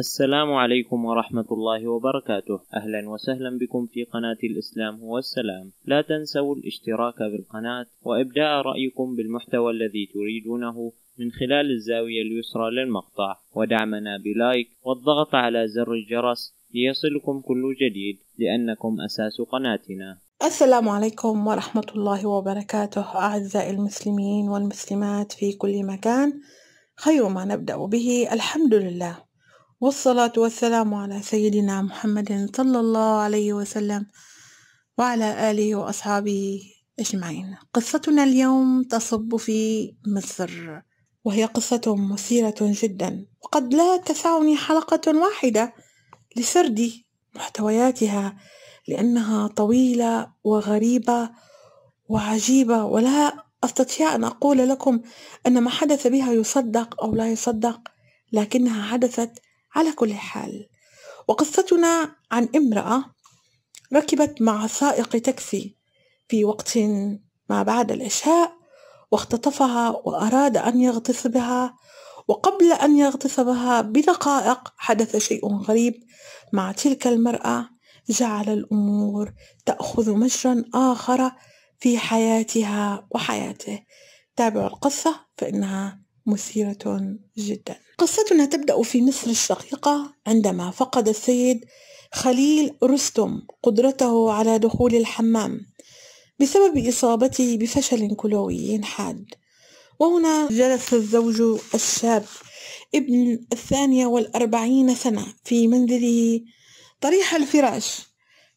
السلام عليكم ورحمة الله وبركاته أهلا وسهلا بكم في قناة الإسلام هو السلام لا تنسوا الاشتراك بالقناة وإبداء رأيكم بالمحتوى الذي تريدونه من خلال الزاوية اليسرى للمقطع ودعمنا بلايك والضغط على زر الجرس ليصلكم كل جديد لأنكم أساس قناتنا السلام عليكم ورحمة الله وبركاته أعزائي المسلمين والمسلمات في كل مكان خير ما نبدأ به الحمد لله والصلاة والسلام على سيدنا محمد صلى الله عليه وسلم وعلى آله وأصحابه أجمعين قصتنا اليوم تصب في مصر وهي قصة مثيرة جدا وقد لا تسعني حلقة واحدة لسرد محتوياتها لأنها طويلة وغريبة وعجيبة ولا أستطيع أن أقول لكم أن ما حدث بها يصدق أو لا يصدق لكنها حدثت على كل حال وقصتنا عن امرأة ركبت مع سائق تاكسي في وقت ما بعد العشاء واختطفها وأراد أن يغتصبها بها وقبل أن يغتصبها بدقائق حدث شيء غريب مع تلك المرأة جعل الأمور تأخذ مجرا آخر في حياتها وحياته تابعوا القصة فإنها مثيرة جدا قصتنا تبدأ في مصر الشقيقة عندما فقد السيد خليل رستم قدرته على دخول الحمام بسبب إصابته بفشل كلوي حاد وهنا جلس الزوج الشاب ابن الثانية والأربعين سنة في منزله طريح الفراش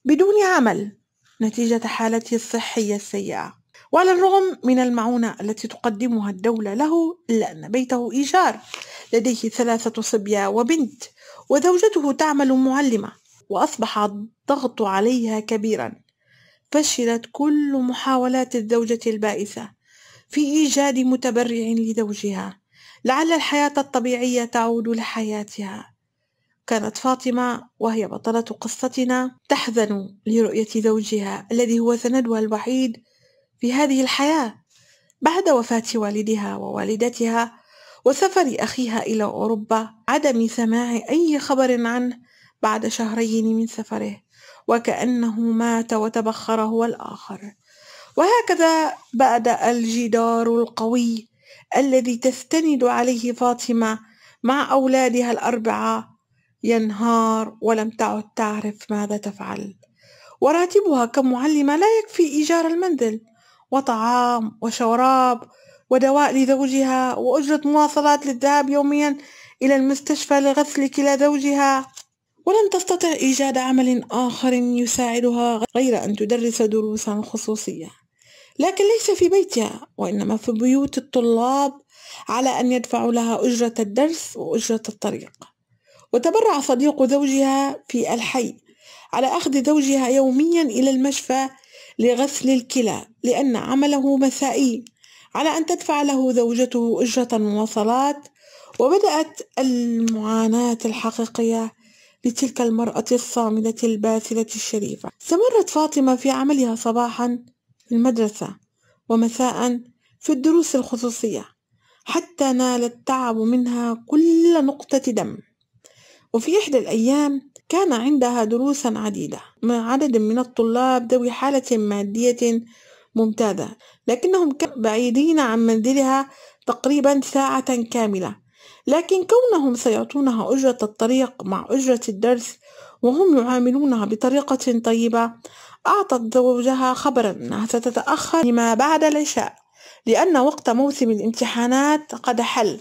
بدون عمل نتيجة حالته الصحية السيئة وعلى الرغم من المعونة التي تقدمها الدولة له إلا أن بيته إيجار لديه ثلاثة صبية وبنت وزوجته تعمل معلمة وأصبح الضغط عليها كبيرا فشلت كل محاولات الزوجة البائسة في إيجاد متبرع لزوجها لعل الحياة الطبيعية تعود لحياتها كانت فاطمة وهي بطلة قصتنا تحزن لرؤية زوجها الذي هو سندها الوحيد في هذه الحياة بعد وفاة والدها ووالدتها وسفر أخيها إلى أوروبا عدم سماع أي خبر عنه بعد شهرين من سفره وكأنه مات وتبخر هو الآخر وهكذا بدأ الجدار القوي الذي تستند عليه فاطمة مع أولادها الأربعة ينهار ولم تعد تعرف ماذا تفعل وراتبها كمعلمة لا يكفي إيجار المنزل وطعام وشراب ودواء لزوجها وأجرة مواصلات للذهاب يوميا إلى المستشفى لغسل كلى زوجها ولم تستطع إيجاد عمل آخر يساعدها غير أن تدرس دروسا خصوصية لكن ليس في بيتها وإنما في بيوت الطلاب على أن يدفعوا لها أجرة الدرس وأجرة الطريق وتبرع صديق زوجها في الحي على أخذ زوجها يوميا إلى المشفى لغسل الكلى لأن عمله مسائي على أن تدفع له زوجته أجرة المواصلات وبدأت المعاناة الحقيقية لتلك المرأة الصامدة الباسلة الشريفة استمرت فاطمة في عملها صباحا في المدرسة ومساء في الدروس الخصوصية حتى نال التعب منها كل نقطة دم وفي إحدى الأيام كان عندها دروسا عديدة مع عدد من الطلاب ذوي حالة مادية ممتازة لكنهم كانوا بعيدين عن منزلها تقريبا ساعة كاملة لكن كونهم سيعطونها أجرة الطريق مع أجرة الدرس وهم يعاملونها بطريقة طيبة أعطت زوجها خبرا أنها ستتأخر لما بعد العشاء لأن وقت موسم الامتحانات قد حل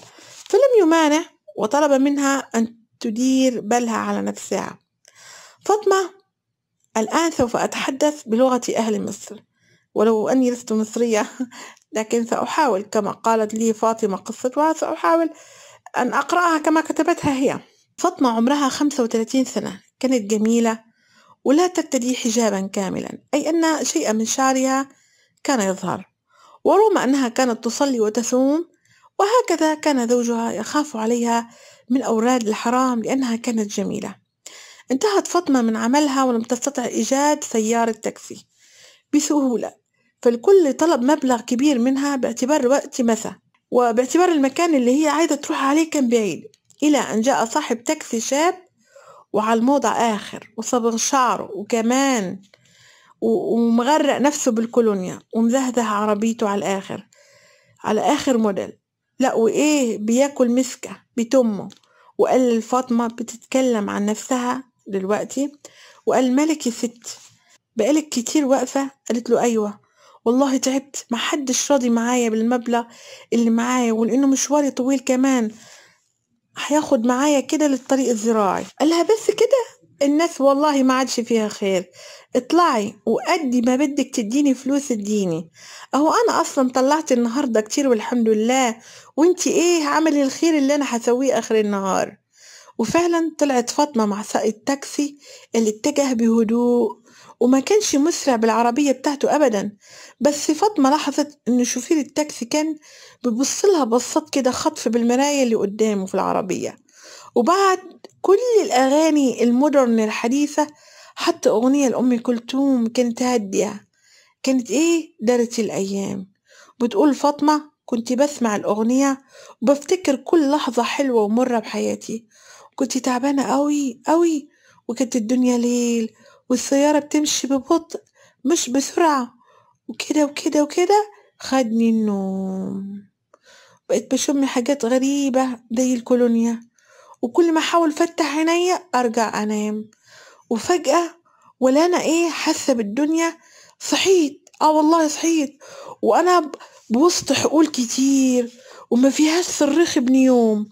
فلم يمانع وطلب منها أن تدير بالها على نفسها فاطمة الآن سوف أتحدث بلغة أهل مصر ولو أني لست مصرية لكن سأحاول كما قالت لي فاطمة قصتها سأحاول أن أقرأها كما كتبتها هي فاطمة عمرها 35 سنة كانت جميلة ولا ترتدي حجابا كاملا أي أن شيئا من شعرها كان يظهر ورغم أنها كانت تصلي وتصوم وهكذا كان زوجها يخاف عليها من أوراد الحرام لأنها كانت جميلة انتهت فاطمة من عملها ولم تستطع إيجاد سيارة تاكسي بسهولة فالكل طلب مبلغ كبير منها باعتبار الوقت مثى وباعتبار المكان اللي هي عايزة تروح عليه كان بعيد إلى أن جاء صاحب تاكسي شاب وعلى الموضة آخر وصبغ شعره وكمان ومغرق نفسه بالكولونيا ومزهزه عربيته على الآخر على آخر موديل لا وإيه بياكل مسكة بتمه وقال لفاطمة بتتكلم عن نفسها دلوقتي وقال مالك يا ست بقالك كتير واقفة قالت له أيوة والله تعبت محدش راضي معايا بالمبلغ اللي معايا ولأنه مشواري طويل كمان هياخد معايا كده للطريق الزراعي قالها بس كده الناس والله ما عادش فيها خير اطلعي وأدي ما بدك تديني فلوس اديني اهو انا اصلا طلعت النهارده كتير والحمد لله وانتي ايه عملي الخير اللي انا هسويه اخر النهار وفعلا طلعت فاطمة مع سائق التاكسي اللي اتجه بهدوء وما كانش مسرع بالعربية بتاعته أبدا بس فاطمة لاحظت إن شوفير التاكسي كان بيبصلها بصات كده خطف بالمراية اللي قدامه في العربية وبعد كل الأغاني المودرن الحديثة حتى أغنية لأم كلثوم كانت هادية كانت إيه دارت الأيام بتقول فاطمة كنت بسمع الأغنية وبفتكر كل لحظة حلوة ومرة بحياتي كنت تعبانة قوي قوي وكانت الدنيا ليل والسيارة بتمشي ببطء مش بسرعة وكده وكده وكده خدني النوم بقيت بشم حاجات غريبة زي الكولونيا وكل ما أحاول أفتح عينيا أرجع أنام وفجأة ولا أنا إيه حاسة بالدنيا صحيت آه والله صحيت وأنا بوسط حقول كتير وما فيهاش صريخ ابن يوم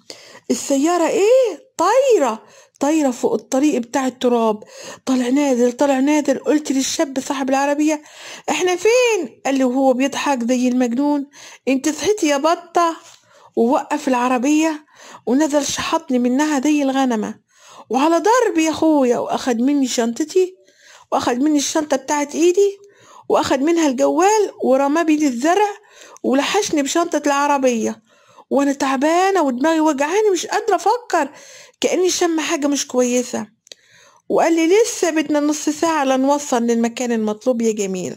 السيارة ايه طايرة طايرة فوق الطريق بتاع التراب طالع نادر طالع نادر قلت للشاب صاحب العربية احنا فين قال لي وهو بيضحك زي المجنون انت صحيتي يا بطة ووقف العربية ونزل شحطني منها زي الغنمة وعلى ضرب يا أخويا وأخد مني شنطتي وأخد مني الشنطة بتاعت إيدي وأخد منها الجوال ورمى بيه الزرع ولحشني بشنطة العربية وأنا تعبانة ودماغي وجعاني مش قادرة أفكر كأني شم حاجة مش كويسة وقال لي لسه بدنا نص ساعة لنوصل للمكان المطلوب يا جميل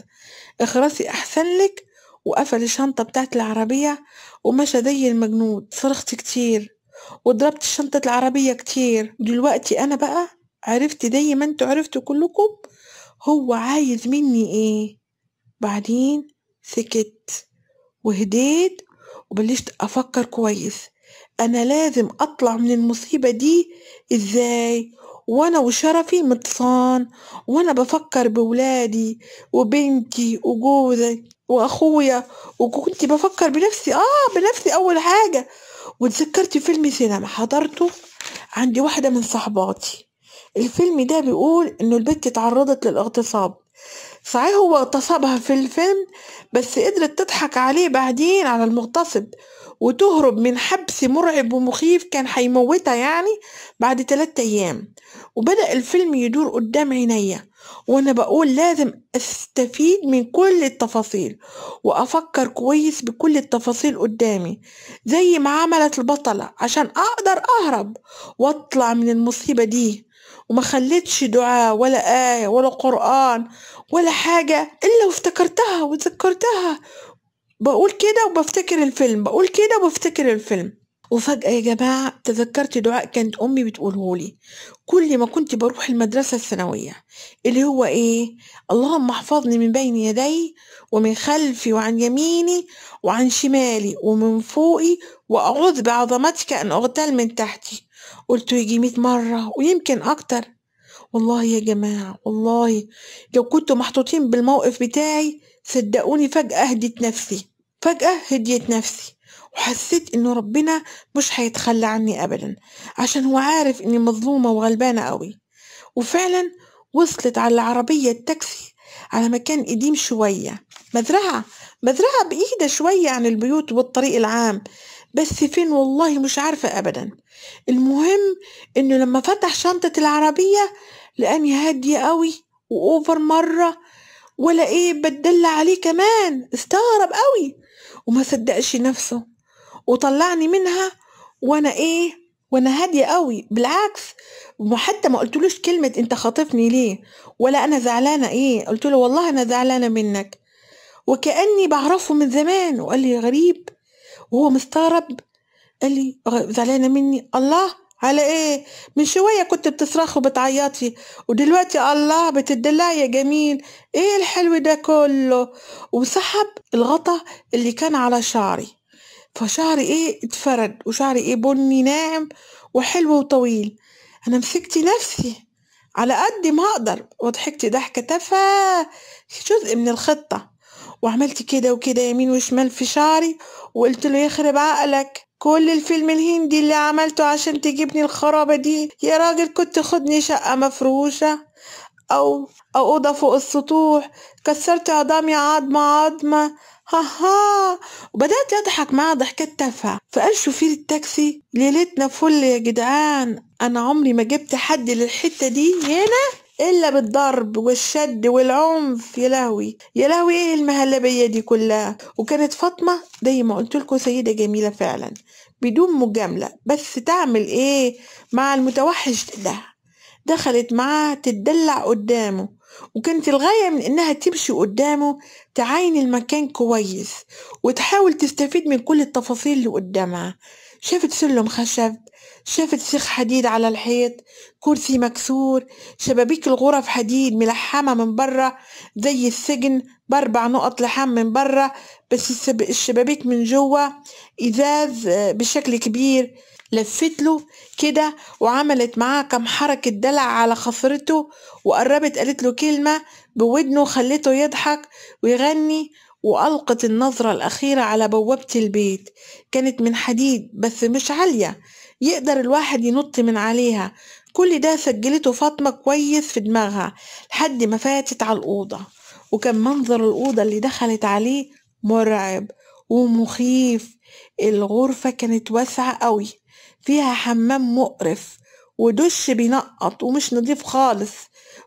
اخرسي أحسن لك وقفل الشنطة بتاعت العربية ومشى زي المجنود صرخت كتير وضربت شنطة العربية كتير دلوقتي أنا بقى عرفت زي ما انتوا عرفتوا كلكم هو عايز مني ايه بعدين سكت وهديت وبلشت أفكر كويس أنا لازم أطلع من المصيبة دي إزاي وأنا وشرفي متصان وأنا بفكر بولادي وبنتي وجوزي وأخويا وكنت بفكر بنفسي آه بنفسي أول حاجة وتذكرت فيلم سينما حضرته عندي واحدة من صحباتي الفيلم ده بيقول انه البت اتعرضت للاغتصاب صحيح هو اغتصبها في الفيلم بس قدرت تضحك عليه بعدين على المغتصب وتهرب من حبس مرعب ومخيف كان هيموتها يعني بعد تلات أيام وبدأ الفيلم يدور قدام عينيا وانا بقول لازم استفيد من كل التفاصيل وافكر كويس بكل التفاصيل قدامي زي ما عملت البطلة عشان اقدر اهرب واطلع من المصيبة دي وما خليتش دعاء ولا آية ولا قرآن ولا حاجة إلا وافتكرتها وتذكرتها بقول كده وبفتكر الفيلم بقول كده وبفتكر الفيلم وفجأة يا جماعة تذكرت دعاء كانت أمي بتقوله لي كل ما كنت بروح المدرسة الثانوية اللي هو إيه؟ اللهم احفظني من بين يدي ومن خلفي وعن يميني وعن شمالي ومن فوقي وأعوذ بعظمتك أن أغتال من تحتي قلت يجي مئة مرة ويمكن أكتر والله يا جماعة والله لو كنتوا محطوطين بالموقف بتاعي صدقوني فجأة هديت نفسي فجأة هديت نفسي وحسيت إنه ربنا مش هيتخلى عني أبدا عشان هو عارف إني مظلومة وغلبانة أوي وفعلا وصلت على العربية التاكسي على مكان قديم شوية مزرعة مزرعة بايده شوية عن البيوت والطريق العام بس فين والله مش عارفة أبدا المهم إنه لما فتح شنطة العربية لأني هادية أوي وأوفر مرة ولا إيه بدل عليه كمان استغرب أوي وما صدقش نفسه وطلعني منها وانا ايه وانا هاديه قوي بالعكس وحتى ما قلتلوش كلمه انت خاطفني ليه ولا انا زعلانه ايه قلت له والله انا زعلانه منك وكاني بعرفه من زمان وقال لي غريب وهو مستغرب قال لي زعلانه مني الله على ايه من شويه كنت بتصرخي وبتعيطي ودلوقتي الله بتدلعي يا جميل ايه الحلو ده كله وسحب الغطا اللي كان على شعري فشعري ايه اتفرد وشعري ايه بني ناعم وحلو وطويل انا مسكت نفسي على قد ما اقدر وضحكت ضحكه تافهه جزء من الخطه وعملت كده وكده يمين وشمال في شعري وقلت له يخرب عقلك كل الفيلم الهندي اللي عملته عشان تجيبني الخرابة دي يا راجل كنت خدني شقة مفروشة أو أو أوضة فوق السطوح كسرت عظامي عظمة عظمة ها وبدأت أضحك معاه ضحكة تافهة فقال شوفير التاكسي ليلتنا فل يا جدعان أنا عمري ما جبت حد للحتة دي هنا الا بالضرب والشد والعنف يا لهوي يا لهوي ايه المهلبيه دي كلها وكانت فاطمه زي ما قلت لكم سيده جميله فعلا بدون مجامله بس تعمل ايه مع المتوحش ده دخلت معاه تدلع قدامه وكانت الغاية من إنها تمشي قدامه تعاين المكان كويس وتحاول تستفيد من كل التفاصيل اللي قدامها شافت سلم خشب شافت سيخ حديد على الحيط كرسي مكسور شبابيك الغرف حديد ملحمة من برة زي السجن بأربع نقط لحام من برة بس الشبابيك من جوه إزاز آه، بشكل كبير لفت له كده وعملت معاه كام حركة دلع على خفرته وقربت قالت له كلمة بودنه خليته يضحك ويغني وألقت النظرة الأخيرة على بوابة البيت كانت من حديد بس مش عالية يقدر الواحد ينط من عليها كل ده سجلته فاطمة كويس في دماغها لحد ما فاتت على الأوضة وكان منظر الأوضة اللي دخلت عليه مرعب ومخيف الغرفة كانت واسعة قوي فيها حمام مقرف ودش بينقط ومش نضيف خالص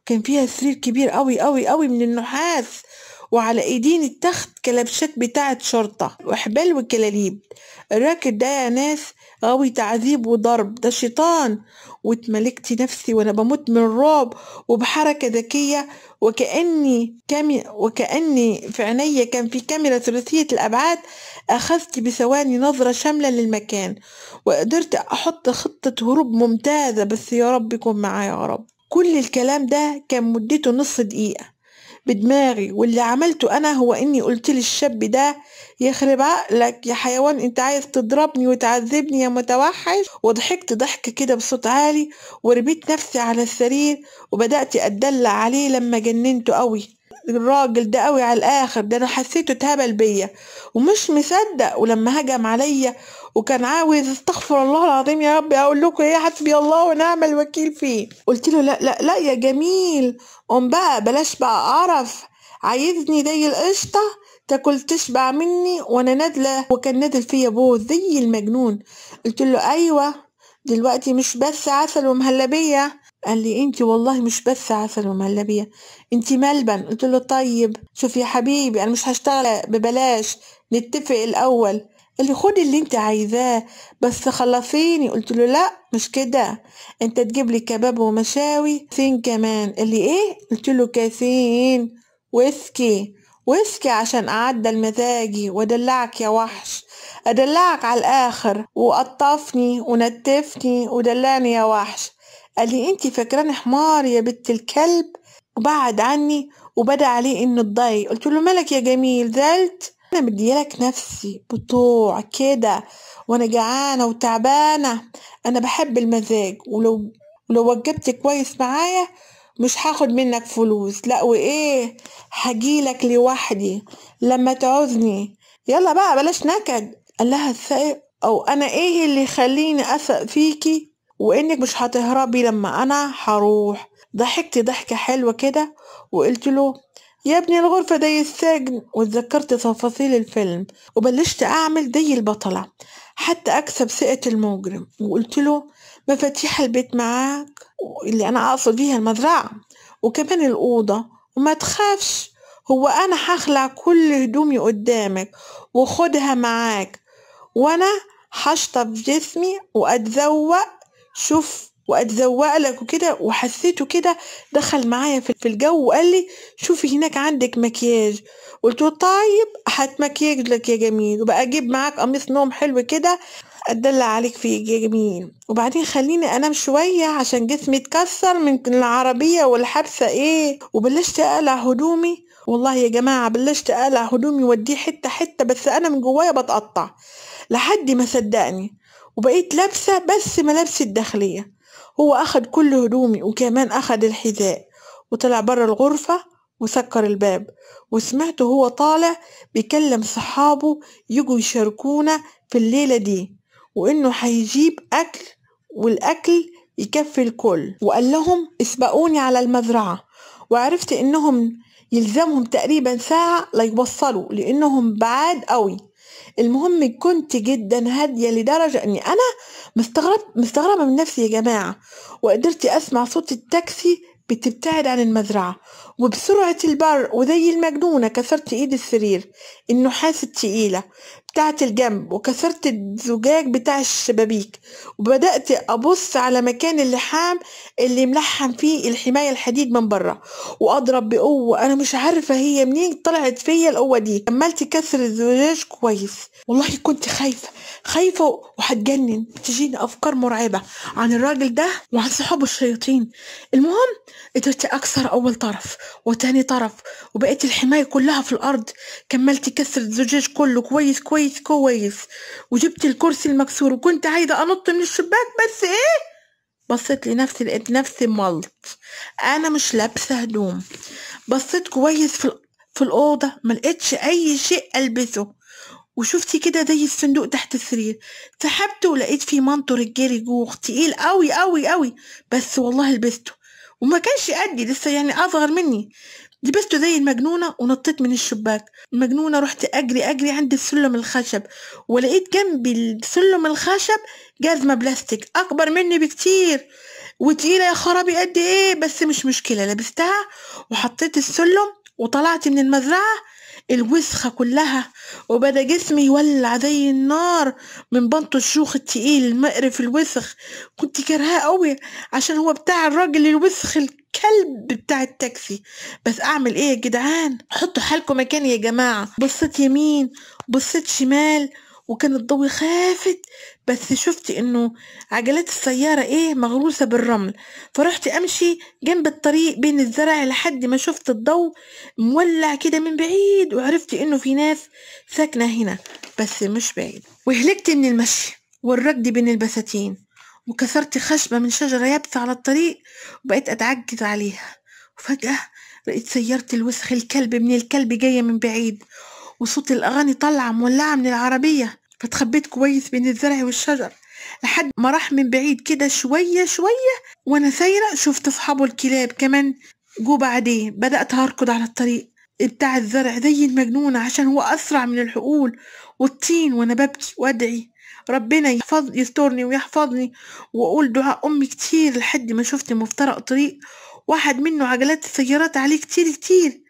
كان فيها سرير كبير قوي قوي قوي من النحاس وعلى ايدين التخت كلبشات بتاعت شرطة وحبال وكلاليب الراكد ده يا ناس غاوي تعذيب وضرب ده شيطان واتملكت نفسي وانا بموت من الرعب وبحركة ذكية وكأني كامي وكأني في عيني كان في كاميرا ثلاثية الأبعاد أخذت بثواني نظرة شاملة للمكان وقدرت أحط خطة هروب ممتازة بس يا رب يكون معايا يا رب كل الكلام ده كان مدته نص دقيقة بدماغي واللي عملته أنا هو إني قلت للشاب ده يخرب عقلك يا حيوان أنت عايز تضربني وتعذبني يا متوحش وضحكت ضحكة كده بصوت عالي وربيت نفسي على السرير وبدأت أتدلع عليه لما جننته قوي الراجل ده قوي على الاخر ده انا حسيته اتهبل بيا ومش مصدق ولما هجم عليا وكان عاوز استغفر الله العظيم يا رب اقول لكم ايه حسبي الله ونعم الوكيل فيه قلت له لا لا لا يا جميل قوم بقى بلاش بقى اعرف عايزني زي القشطه تاكل تشبع مني وانا نادله وكان نادل فيا بوه زي المجنون قلت له ايوه دلوقتي مش بس عسل ومهلبيه قال لي انت والله مش بس عسل ومهلبيه انت ملبن قلت له طيب شوف يا حبيبي انا مش هشتغل ببلاش نتفق الاول قال لي خدي اللي انت عايزاه بس خلصيني قلت له لا مش كده انت تجيب لي كباب ومشاوي فين كمان قال لي ايه قلت له كاسين ويسكي ويسكي عشان اعدل مزاجي وادلعك يا وحش ادلعك على الاخر وقطفني ونتفني ودلعني يا وحش قال لي انت فاكراني حمار يا بنت الكلب وبعد عني وبدا عليه انه اتضايق قلت له مالك يا جميل زلت أنا مديالك نفسي بتوع كده وأنا جعانة وتعبانة أنا بحب المزاج ولو ولو وجبت كويس معايا مش هاخد منك فلوس لأ وإيه هجيلك لوحدي لما تعوزني يلا بقى بلاش نكد قالها السائق أو أنا إيه اللي يخليني أثق فيكي وإنك مش هتهربي لما أنا هروح ضحكت ضحكة حلوة كده وقلت له يا ابني الغرفة دي السجن واتذكرت تفاصيل الفيلم وبلشت أعمل دي البطلة حتى أكسب ثقة المجرم وقلت له مفاتيح البيت معاك اللي أنا أقصد بيها المزرعة وكمان الأوضة وما تخافش هو أنا هخلع كل هدومي قدامك وخدها معاك وأنا هشطف جسمي وأتذوق شوف واتذوق لك وكده وحسيته كده دخل معايا في الجو وقال لي شوفي هناك عندك مكياج قلت له طيب هتمكياج لك يا جميل وبقى اجيب معاك قميص نوم حلو كده ادلع عليك فيه يا جميل وبعدين خليني انام شويه عشان جسمي اتكسر من العربيه والحبسه ايه وبلشت اقلع هدومي والله يا جماعه بلشت اقلع هدومي واديه حته حته بس انا من جوايا بتقطع لحد ما صدقني وبقيت لابسه بس ملابسي الداخليه هو أخد كل هدومي وكمان أخد الحذاء وطلع برا الغرفة وسكر الباب وسمعته هو طالع بيكلم صحابه يجوا يشاركونا في الليلة دي وإنه هيجيب أكل والأكل يكفي الكل وقال لهم اسبقوني على المزرعة وعرفت إنهم يلزمهم تقريبا ساعة ليوصلوا لأنهم بعاد قوي المهم كنت جدا هادية لدرجة اني انا مستغرب مستغربة من نفسي يا جماعة وقدرت اسمع صوت التاكسي بتبتعد عن المزرعة وبسرعة البر وزي المجنونة كسرت ايد السرير النحاس التقيلة بتاعة الجنب وكسرت الزجاج بتاع الشبابيك وبدأت أبص على مكان اللحام اللي ملحم فيه الحماية الحديد من بره وأضرب بقوة أنا مش عارفة هي منين طلعت فيا القوة دي كملت كسر الزجاج كويس والله كنت خايفة خايفة وهتجنن تجيني أفكار مرعبة عن الراجل ده وعن صحابه الشياطين المهم قدرت أكسر أول طرف وتاني طرف وبقيت الحماية كلها في الأرض كملت كسر الزجاج كله كويس كويس كويس كويس وجبت الكرسي المكسور وكنت عايزة أنط من الشباك بس إيه بصيت لنفسي لقيت نفسي ملط أنا مش لابسة هدوم بصيت كويس في في الأوضة ملقتش أي شيء ألبسه وشفتي كده زي الصندوق تحت السرير سحبت ولقيت فيه منطر رجالي جوخ تقيل قوي قوي قوي بس والله لبسته وما كانش قدي لسه يعني اصغر مني لبست زي المجنونة ونطيت من الشباك المجنونة رحت أجري أجري عند السلم الخشب ولقيت جنبي السلم الخشب جزمة بلاستيك أكبر مني بكتير وتقيلة يا خرابي قد إيه بس مش مشكلة لبستها وحطيت السلم وطلعت من المزرعة الوسخة كلها وبدا جسمي يولع زي النار من بنط الشوخ التقيل المقرف الوسخ كنت كرهاه قوي عشان هو بتاع الراجل الوسخ الكلب بتاع التاكسي بس اعمل ايه يا جدعان حطوا حالكم مكاني يا جماعه بصيت يمين بصيت شمال وكان الضوء خافت بس شفت انه عجلات السيارة ايه مغروسة بالرمل فرحت امشي جنب الطريق بين الزرع لحد ما شفت الضوء مولع كده من بعيد وعرفت انه في ناس ساكنة هنا بس مش بعيد وهلكت من المشي والركض بين البساتين وكسرت خشبة من شجرة يابسة على الطريق وبقيت أتعجز عليها وفجأة لقيت سيارة الوسخ الكلب من الكلب جاية من بعيد وصوت الأغاني طالعة مولعة من العربية فاتخبيت كويس بين الزرع والشجر لحد ما راح من بعيد كده شوية شوية وأنا سايرة شفت أصحابه الكلاب كمان جو بعدين بدأت هركض على الطريق بتاع الزرع زي المجنونة عشان هو أسرع من الحقول والطين وأنا ببكي وأدعي ربنا يحفظ يسترني ويحفظني واقول دعاء امي كتير لحد ما شفت مفترق طريق واحد منه عجلات السيارات عليه كتير كتير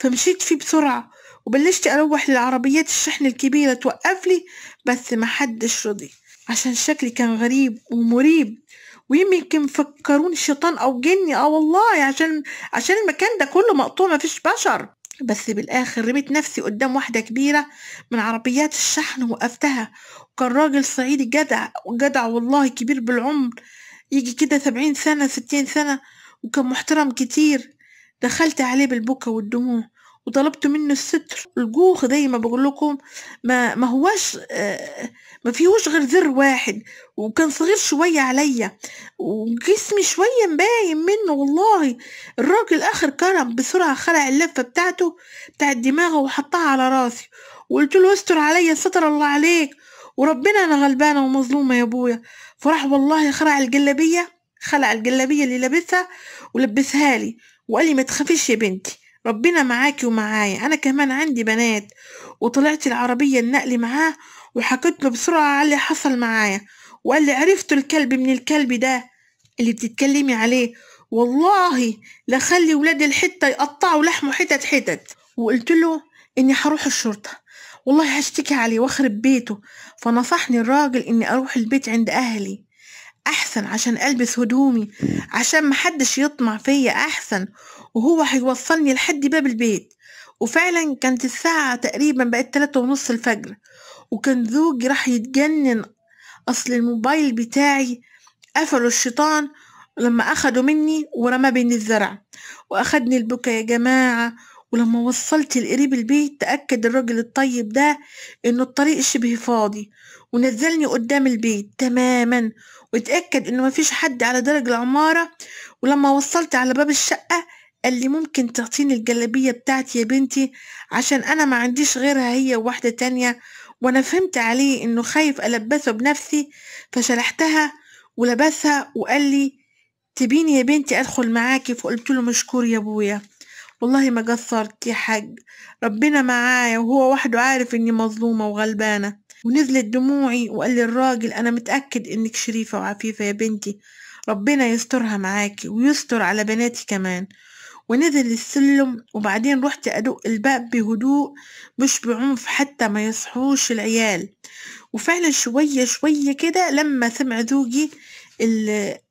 فمشيت فيه بسرعة وبلشت اروح للعربيات الشحن الكبيرة توقف لي بس محدش رضي عشان شكلي كان غريب ومريب ويمكن فكروني شيطان او جني اه والله عشان عشان المكان ده كله مقطوع مفيش بشر بس بالآخر رميت نفسي قدام واحدة كبيرة من عربيات الشحن وقفتها وكان راجل صعيدي جدع جدع والله كبير بالعمر يجي كده سبعين سنة ستين سنة وكان محترم كتير دخلت عليه بالبكا والدموع وطلبت منه الستر الجوخ ما بقول لكم ما ما هوش آه، ما فيهوش غير زر واحد وكان صغير شويه عليا وجسمي شويه مباين منه والله الراجل اخر كرم بسرعه خلع اللفه بتاعته بتاعت دماغه وحطها على راسي وقلت له استر عليا ستر الله عليك وربنا انا غلبانه ومظلومه يا ابويا فراح والله خلع الجلابيه خلع الجلابيه اللي لابسها ولبسها لي وقال لي ما تخافيش يا بنتي ربنا معاكي ومعايا أنا كمان عندي بنات وطلعت العربية النقل معاه وحكيت له بسرعة على اللي حصل معايا وقال لي عرفت الكلب من الكلب ده اللي بتتكلمي عليه والله لخلي ولاد الحتة يقطعوا لحمه حتت حتت وقلت له إني هروح الشرطة والله هشتكي عليه واخرب بيته فنصحني الراجل إني أروح البيت عند أهلي أحسن عشان ألبس هدومي عشان محدش يطمع فيا أحسن وهو هيوصلني لحد باب البيت وفعلا كانت الساعة تقريبا بقت تلاتة ونص الفجر وكان زوجي راح يتجنن أصل الموبايل بتاعي قفله الشيطان لما أخده مني ورمى بين الزرع وأخدني البكا يا جماعة ولما وصلت لقريب البيت تأكد الراجل الطيب ده إن الطريق شبه فاضي ونزلني قدام البيت تماما واتأكد إنه مفيش حد على درج العمارة ولما وصلت على باب الشقة قال لي ممكن تعطيني الجلابية بتاعتي يا بنتي عشان أنا ما عنديش غيرها هي وواحدة تانية وأنا فهمت عليه إنه خايف ألبسه بنفسي فشلحتها ولبسها وقال لي تبيني يا بنتي أدخل معاكي فقلت له مشكور يا أبويا والله ما قصرت يا حاج ربنا معايا وهو وحده عارف إني مظلومة وغلبانة ونزلت دموعي وقال لي الراجل أنا متأكد إنك شريفة وعفيفة يا بنتي ربنا يسترها معاكي ويستر على بناتي كمان ونزل السلم وبعدين رحت أدق الباب بهدوء مش بعنف حتى ما يصحوش العيال وفعلا شوية شوية كده لما سمع زوجي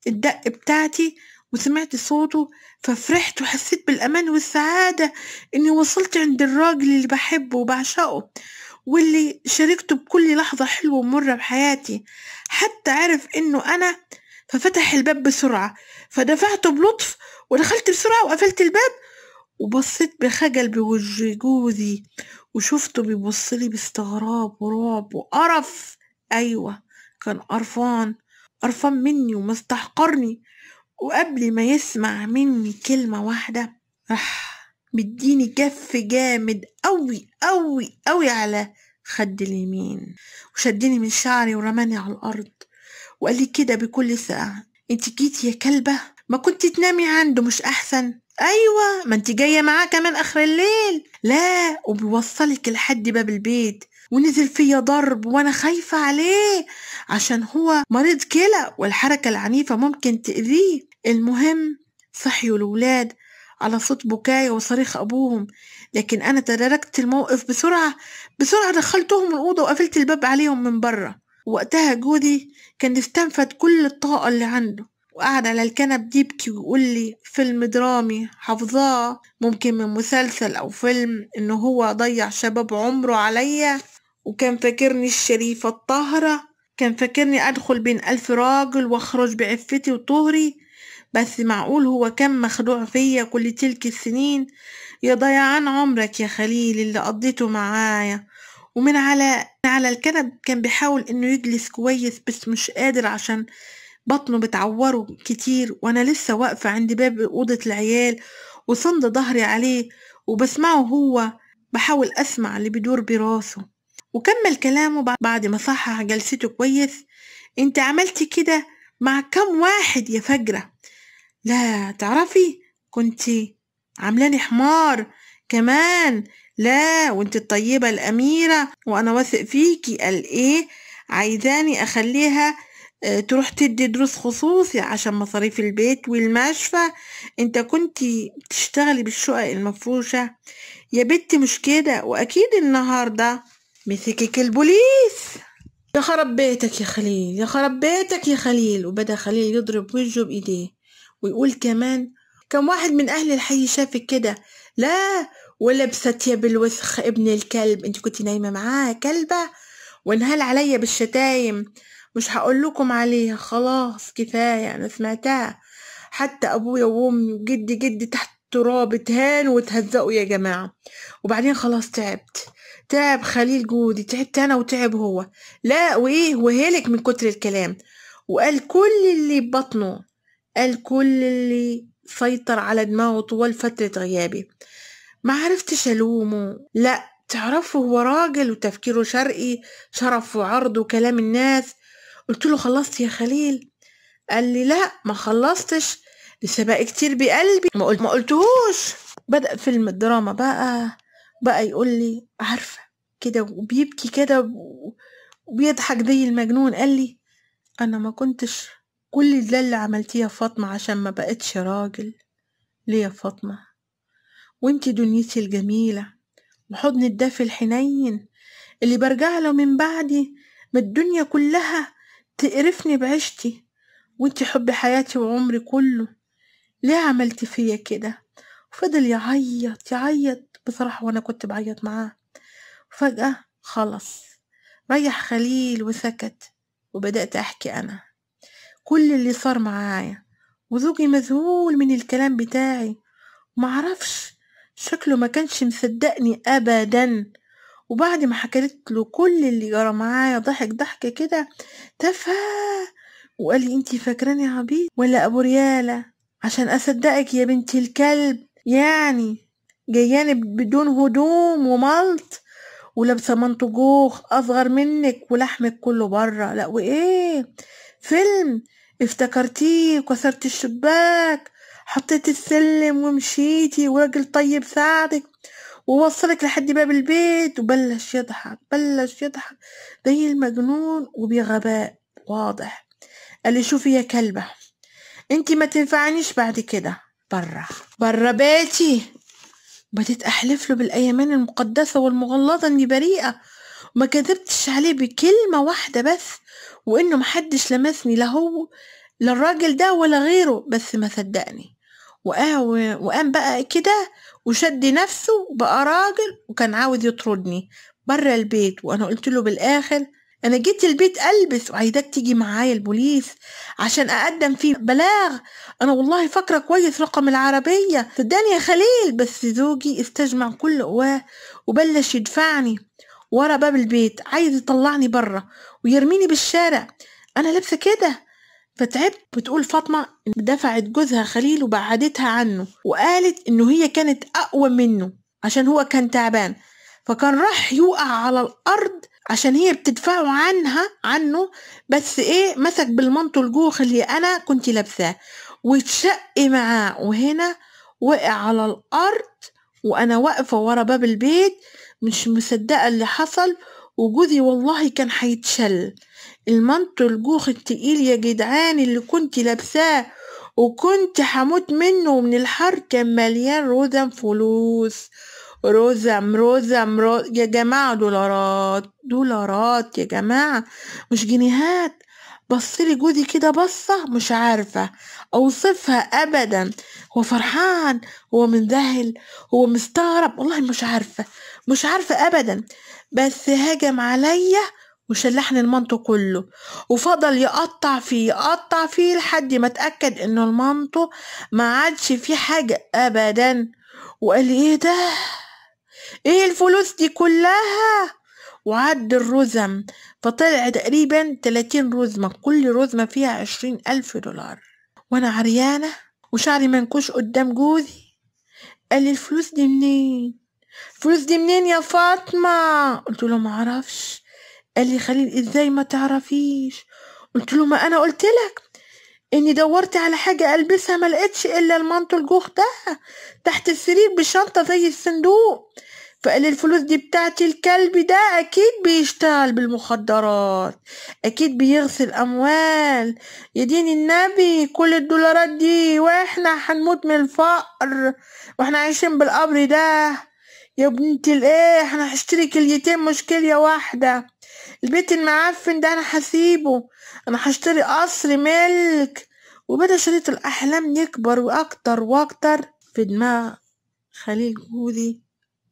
الدق بتاعتي وسمعت صوته ففرحت وحسيت بالأمان والسعادة إني وصلت عند الراجل اللي بحبه وبعشقه واللي شاركته بكل لحظة حلوة ومرة بحياتي حتى عرف إنه أنا ففتح الباب بسرعة فدفعته بلطف ودخلت بسرعة وقفلت الباب وبصيت بخجل بوجه جوزي وشفته بيبص لي باستغراب ورعب وقرف أيوة كان قرفان قرفان مني ومستحقرني وقبل ما يسمع مني كلمة واحدة راح مديني كف جامد أوي أوي أوي على خد اليمين وشدني من شعري ورماني على الأرض وقال لي كده بكل ثقة انت جيتي يا كلبة ما كنت تنامي عنده مش أحسن أيوة ما أنت جاية معاه كمان آخر الليل لا وبيوصلك لحد باب البيت ونزل فيا ضرب وانا خايفة عليه عشان هو مريض كلى والحركة العنيفة ممكن تأذيه المهم صحيوا الولاد على صوت بكاية وصريخ أبوهم لكن أنا تداركت الموقف بسرعة بسرعة دخلتهم الأوضة وقفلت الباب عليهم من بره وقتها جودي كان استنفد كل الطاقة اللي عنده وقعد على الكنب يبكي ويقول لي فيلم درامي حافظاه ممكن من مسلسل أو فيلم إن هو ضيع شباب عمره عليا وكان فاكرني الشريفة الطاهرة كان فاكرني أدخل بين ألف راجل وأخرج بعفتي وطهري بس معقول هو كان مخدوع فيا كل تلك السنين يا ضيعان عمرك يا خليل اللي قضيته معايا ومن على على الكنب كان بيحاول انه يجلس كويس بس مش قادر عشان بطنه بتعوره كتير وأنا لسه واقفة عند باب أوضة العيال وصند ظهري عليه وبسمعه هو بحاول أسمع اللي بيدور براسه وكمل كلامه بعد ما صحح جلسته كويس انت عملتي كده مع كم واحد يا فجرة لا تعرفي كنت عاملاني حمار كمان لا وانت الطيبة الأميرة وأنا واثق فيكي قال ايه عايزاني أخليها آه، تروح تدي دروس خصوصي عشان مصاريف البيت والمشفى انت كنتي بتشتغلي بالشقق المفروشة يا بت مش كده واكيد النهاردة مسكك البوليس يا خرب بيتك يا خليل يا خرب بيتك يا خليل وبدأ خليل يضرب وجهه بإيديه ويقول كمان كم واحد من أهل الحي شافك كده لا ولبست يا بالوسخ ابن الكلب انت كنت نايمة معاه كلبة وانهال عليا بالشتايم مش هقول لكم عليها خلاص كفايه انا سمعتها حتى ابويا وامي وجدي جدي تحت التراب اتهانوا وتهزقوا يا جماعه وبعدين خلاص تعبت تعب خليل جودي تعبت انا وتعب هو لا وايه وهلك من كتر الكلام وقال كل اللي ببطنه قال كل اللي سيطر على دماغه طوال فترة غيابي ما عرفتش ألومه لا تعرفوا هو راجل وتفكيره شرقي شرف وعرض وكلام الناس قلت له خلصت يا خليل قال لي لا ما خلصتش لسه بقى كتير بقلبي ما, قلت ما قلتهوش بدأ فيلم الدراما بقى بقى يقول لي عارفة كده وبيبكي كده وبيضحك زي المجنون قال لي أنا ما كنتش كل ده اللي عملتيه يا فاطمة عشان ما بقتش راجل ليه يا فاطمة وانتي دنيتي الجميلة وحضن الدافي الحنين اللي برجع له من بعدي ما الدنيا كلها تقرفني بعيشتي وانتي حب حياتي وعمري كله ليه عملتي فيا كده وفضل يعيط يعيط بصراحة وانا كنت بعيط معاه وفجأة خلص ريح خليل وسكت وبدأت أحكي أنا كل اللي صار معايا وزوجي مذهول من الكلام بتاعي معرفش شكله ما كانش مصدقني أبدا وبعد ما حكيت له كل اللي جرى معايا ضحك ضحكة كده تافهة وقال لي انتي فاكراني عبيط ولا ابو ريالة عشان اصدقك يا بنت الكلب يعني جياني بدون هدوم وملط ولابسة منطجوخ اصغر منك ولحمك كله بره لا وايه فيلم افتكرتيه وكسرت الشباك حطيت السلم ومشيتي وراجل طيب ساعدك ووصلك لحد باب البيت وبلش يضحك بلش يضحك زي المجنون وبغباء واضح قال لي شوفي يا كلبة انت ما تنفعنيش بعد كده برا برا بيتي بديت احلف له بالايمان المقدسه والمغلظه اني بريئه وما كذبتش عليه بكلمه واحده بس وانه محدش لمسني لا هو لا الراجل ده ولا غيره بس ما صدقني وقام بقى كده وشد نفسه وبقى راجل وكان عاوز يطردني بره البيت وانا قلت له بالاخر انا جيت البيت البس وعايزاك تيجي معايا البوليس عشان اقدم فيه بلاغ انا والله فاكره كويس رقم العربيه صدقني يا خليل بس زوجي استجمع كل قواه وبلش يدفعني ورا باب البيت عايز يطلعني بره ويرميني بالشارع انا لابسه كده فتعبت بتقول فاطمة دفعت جوزها خليل وبعدتها عنه وقالت إنه هي كانت أقوى منه عشان هو كان تعبان فكان راح يوقع على الأرض عشان هي بتدفعه عنها عنه بس إيه مسك بالمنطو الجوخ اللي أنا كنت لابساه واتشق معاه وهنا وقع على الأرض وأنا واقفة ورا باب البيت مش مصدقة اللي حصل وجوزي والله كان هيتشل المنطو الجوخ التقيل يا جدعان اللي كنت لابساه وكنت هموت منه ومن الحر كان مليان روزم فلوس روزم روزم رو... يا جماعة دولارات دولارات يا جماعة مش جنيهات بصلي جوزي كده بصة مش عارفة أوصفها أبدا هو فرحان هو منذهل هو مستغرب والله مش عارفة مش عارفة أبدا بس هجم عليا وشلحني المنطو كله وفضل يقطع فيه يقطع فيه لحد ما اتأكد انه المنطو ما عادش فيه حاجة ابدا وقال لي ايه ده ايه الفلوس دي كلها وعد الرزم فطلع تقريبا 30 رزمة كل رزمة فيها عشرين ألف دولار وأنا عريانة وشعري منكوش قدام جوزي قال لي الفلوس دي منين فلوس دي منين يا فاطمة قلت له معرفش قال لي خليل ازاي ما تعرفيش قلت له ما انا قلت لك اني دورت على حاجة البسها ما لقيتش الا المانتو الجوخ ده تحت السرير بشنطة زي الصندوق فقال لي الفلوس دي بتاعتي الكلب ده اكيد بيشتغل بالمخدرات اكيد بيغسل اموال يا دين النبي كل الدولارات دي واحنا هنموت من الفقر واحنا عايشين بالقبر ده يا بنتي الايه انا هشتري كليتين مش كليه واحدة البيت المعفن ده انا هسيبه انا هشتري قصر ملك وبدا شريط الاحلام يكبر واكتر واكتر في دماغ خليل جودي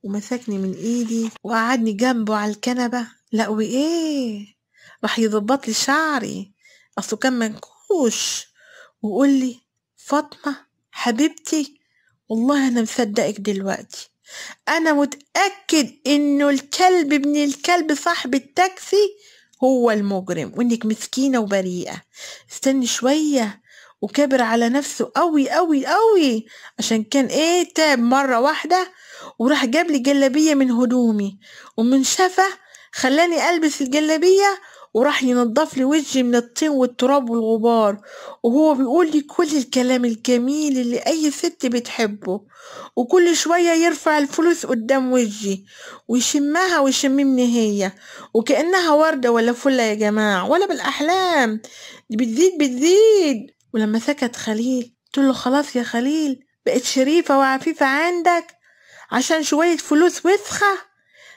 ومسكني من ايدي وقعدني جنبه على الكنبة لا وايه راح يظبط لي شعري اصله كان منكوش وقول لي فاطمة حبيبتي والله انا مصدقك دلوقتي أنا متأكد إنه الكلب ابن الكلب صاحب التاكسي هو المجرم وإنك مسكينة وبريئة استني شوية وكبر على نفسه قوي قوي قوي عشان كان ايه تعب مرة واحدة وراح جاب لي جلابية من هدومي ومن شفه خلاني البس الجلابية وراح ينضف لي وجهي من الطين والتراب والغبار وهو بيقول لي كل الكلام الجميل اللي أي ست بتحبه وكل شوية يرفع الفلوس قدام وجهي ويشمها ويشممني هي وكأنها وردة ولا فلة يا جماعة ولا بالأحلام دي بتزيد بتزيد ولما سكت خليل قلت له خلاص يا خليل بقت شريفة وعفيفة عندك عشان شوية فلوس وسخة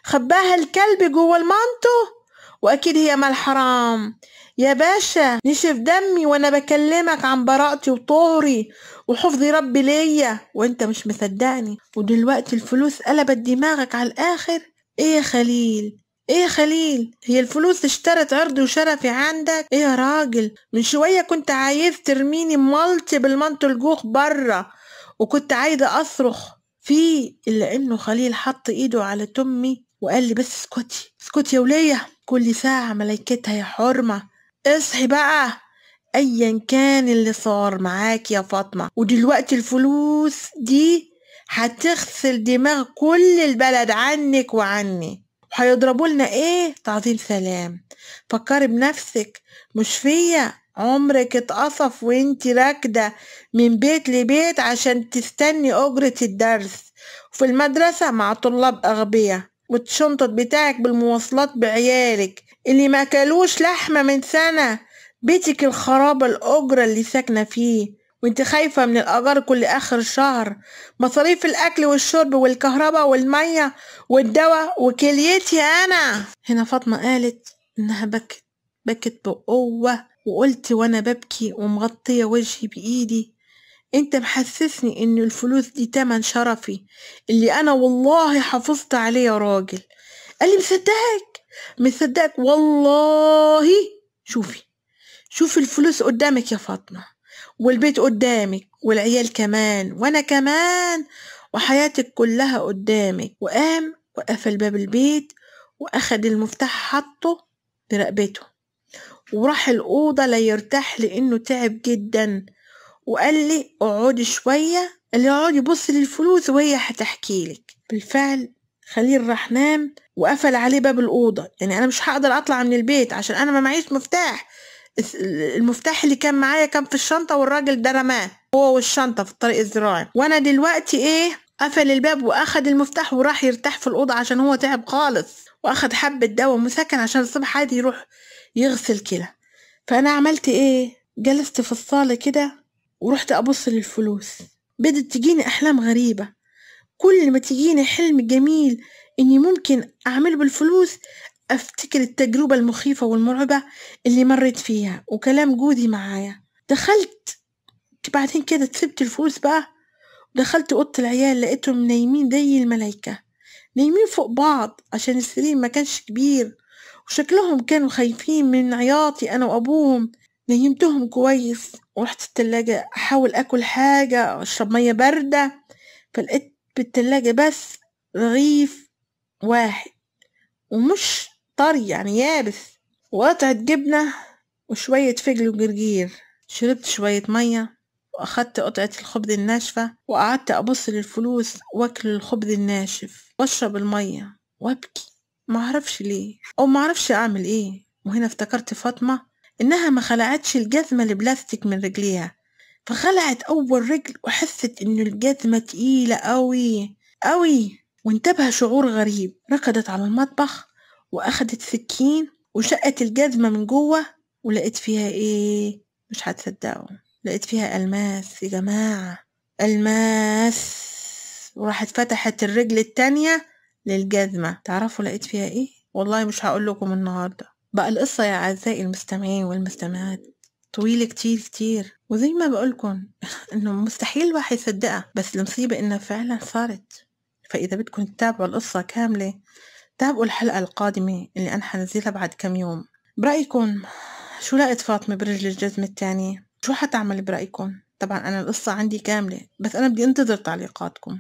خباها الكلب جوه المانتو واكيد هي مال حرام يا باشا نشف دمي وانا بكلمك عن براءتي وطهري وحفظي ربي ليا وانت مش مصدقني ودلوقتي الفلوس قلبت دماغك على الاخر ايه يا خليل ايه يا خليل هي الفلوس اشترت عرضي وشرفي عندك ايه يا راجل من شوية كنت عايز ترميني ملطي بالمنطو الجوخ برا وكنت عايزة اصرخ في الا انه خليل حط ايده على تمي وقال لي بس اسكتي اسكتي يا وليه كل ساعة ملايكتها يا حرمة اصحي بقى ايا كان اللي صار معاك يا فاطمة ودلوقتي الفلوس دي هتغسل دماغ كل البلد عنك وعني وهيضربوا لنا ايه تعظيم سلام فكري بنفسك مش فيا عمرك اتقصف وانتي راكدة من بيت لبيت عشان تستني أجرة الدرس وفي المدرسة مع طلاب أغبية والشنطه بتاعك بالمواصلات بعيالك اللي ما كلوش لحمة من سنة بيتك الخرابة الأجرة اللي ساكنة فيه وانت خايفة من الأجار كل آخر شهر مصاريف الأكل والشرب والكهرباء والمية والدواء وكليتي أنا هنا فاطمة قالت إنها بكت بكت بقوة وقلت وأنا ببكي ومغطية وجهي بإيدي انت محسسني ان الفلوس دي تمن شرفي اللي انا والله حافظت عليه يا راجل قال لي مصدقك مصدقك والله شوفي شوفي الفلوس قدامك يا فاطمة والبيت قدامك والعيال كمان وانا كمان وحياتك كلها قدامك وقام وقفل باب البيت واخد المفتاح حطه برقبته وراح الأوضة ليرتاح لأنه تعب جدا وقال لي اقعدي شوية اللي اقعدي بصي للفلوس وهي هتحكيلك بالفعل خليل راح نام وقفل عليه باب الأوضة يعني أنا مش هقدر أطلع من البيت عشان أنا ما معيش مفتاح المفتاح اللي كان معايا كان في الشنطة والراجل ده رماه هو والشنطة في الطريق الزراعي وأنا دلوقتي إيه قفل الباب وأخد المفتاح وراح يرتاح في الأوضة عشان هو تعب خالص وأخد حبة دواء مسكن عشان الصبح عادي يروح يغسل كلى فأنا عملت إيه جلست في الصالة كده ورحت أبص للفلوس بدت تجيني أحلام غريبة كل ما تجيني حلم جميل إني ممكن أعمله بالفلوس أفتكر التجربة المخيفة والمرعبة اللي مريت فيها وكلام جودي معايا دخلت بعدين كده سبت الفلوس بقى ودخلت أوضة العيال لقيتهم نايمين زي الملايكة نايمين فوق بعض عشان السرير ما كانش كبير وشكلهم كانوا خايفين من عياطي أنا وأبوهم نيمتهم كويس ورحت التلاجة أحاول أكل حاجة أشرب مية باردة فلقيت بالتلاجة بس رغيف واحد ومش طري يعني يابس وقطعة جبنة وشوية فجل وجرجير شربت شوية مية وأخدت قطعة الخبز الناشفة وقعدت أبص للفلوس وأكل الخبز الناشف وأشرب المية وأبكي معرفش ليه أو معرفش أعمل إيه وهنا افتكرت فاطمة إنها ما خلعتش الجزمة البلاستيك من رجليها فخلعت أول رجل وحست إنه الجزمة تقيلة أوي أوي وانتبه شعور غريب ركضت على المطبخ وأخدت سكين وشقت الجزمة من جوه ولقيت فيها إيه مش هتصدقوا لقيت فيها ألماس يا جماعة ألماس وراحت فتحت الرجل التانية للجزمة تعرفوا لقيت فيها إيه والله مش هقول لكم النهارده بقى القصة يا أعزائي المستمعين والمستمعات طويلة كتير كتير وزي ما بقولكم إنه مستحيل الواحد يصدقها بس المصيبة إنها فعلا صارت فإذا بدكم تتابعوا القصة كاملة تابعوا الحلقة القادمة اللي أنا حنزلها بعد كم يوم برأيكم شو لقيت فاطمة برجل الجزمة الثانية؟ شو حتعمل برأيكم؟ طبعا أنا القصة عندي كاملة بس أنا بدي أنتظر تعليقاتكم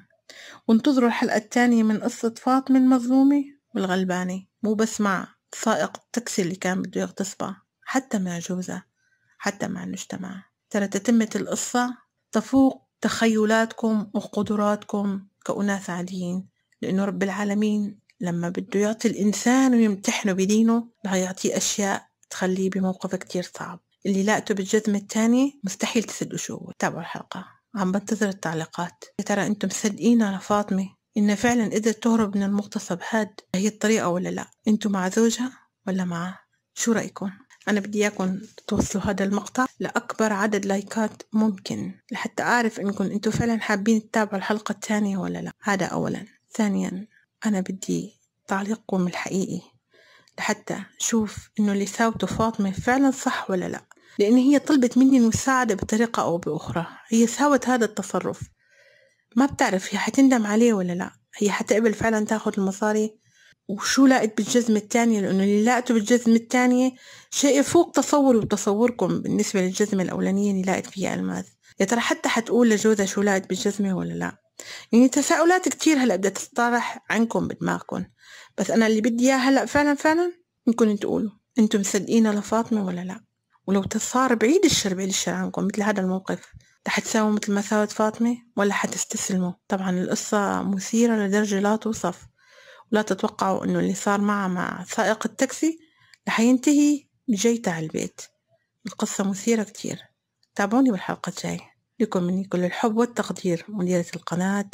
وانتظروا الحلقة الثانية من قصة فاطمة المظلومة والغلبانة مو بس مع سائق التاكسي اللي كان بده يغتصبها حتى مع جوزها حتى مع المجتمع ترى تتمة القصة تفوق تخيلاتكم وقدراتكم كأناس عاديين لأنه رب العالمين لما بده يعطي الإنسان ويمتحنه بدينه رح يعطيه أشياء تخليه بموقف كتير صعب اللي لقته بالجزم الثاني مستحيل تصدقوا شو تابعوا الحلقة عم بنتظر التعليقات يا ترى انتم مصدقين على فاطمة إن فعلا قدرت تهرب من المغتصب هاد هي الطريقة ولا لا أنتوا مع زوجها ولا معاه شو رأيكم أنا بدي إياكم توصلوا هذا المقطع لأكبر عدد لايكات ممكن لحتى أعرف إنكم أنتوا فعلا حابين تتابعوا الحلقة الثانية ولا لا هذا أولا ثانيا أنا بدي تعليقكم الحقيقي لحتى شوف إنه اللي ساوته فاطمة فعلا صح ولا لأ لأن هي طلبت مني المساعدة بطريقة أو بأخرى هي ساوت هذا التصرف ما بتعرف هي حتندم عليه ولا لا هي حتقبل فعلا تاخد المصاري وشو لقت بالجزمة الثانية لأنه اللي لقته بالجزمة الثانية شيء يفوق تصوري وتصوركم بالنسبة للجزمة الأولانية اللي لقت فيها ألماس يا ترى حتى حتقول لجوزها شو لقت بالجزمة ولا لا يعني تساؤلات كتير هلأ بدها تتطرح عنكم بدماغكم بس أنا اللي بدي إياه هلأ فعلا فعلا ممكن تقولوا أنتم مصدقين لفاطمة ولا لا ولو صار بعيد الشر بعيد الشر عنكم مثل هذا الموقف حتساووا مثل ما سوت فاطمة ولا حتستسلموا طبعا القصة مثيرة لدرجة لا توصف ولا تتوقعوا انه اللي صار معها مع سائق التاكسي رح ينتهي بجيته على البيت القصة مثيرة كتير تابعوني بالحلقة الجاية لكم مني كل الحب والتقدير مديرة القناة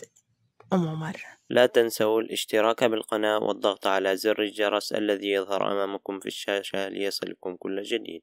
أم عمر لا تنسوا الاشتراك بالقناة والضغط على زر الجرس الذي يظهر أمامكم في الشاشة ليصلكم كل جديد